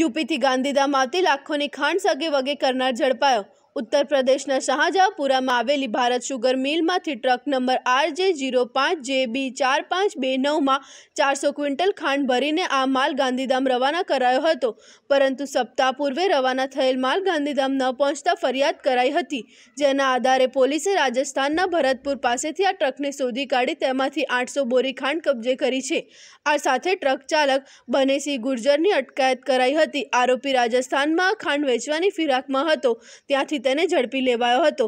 યુપીથી ગાંધીધામ આવતી લાખોની ખાંડ સગે વગે કરનાર ઝડપાયો ઉત્તર પ્રદેશના શાહજહાંપુરામાં આવેલી ભારત શુગર મિલમાંથી ટ્રક નંબર આરજે ઝીરો પાંચ જે બી ચાર પાંચ બે નવમાં ચારસો ક્વિન્ટલ ખાંડ ભરીને આ માલ ગાંધીધામ રવાના કરાયો હતો પરંતુ સપ્તાહ પૂર્વે રવાના થયેલ માલ ગાંધીધામ ન પહોંચતા ફરિયાદ કરાઈ હતી જેના આધારે પોલીસે રાજસ્થાનના ભરતપુર પાસેથી આ ટ્રકને શોધી કાઢી તેમાંથી આઠસો બોરી ખાંડ કબજે કરી છે આ સાથે ટ્રક ચાલક બનેસિંહ ગુર્જરની અટકાયત કરાઈ હતી આરોપી રાજસ્થાનમાં ખાંડ વેચવાની ફિરાકમાં હતો ત્યાંથી પિતાને ઝડપી લેવાયો હતો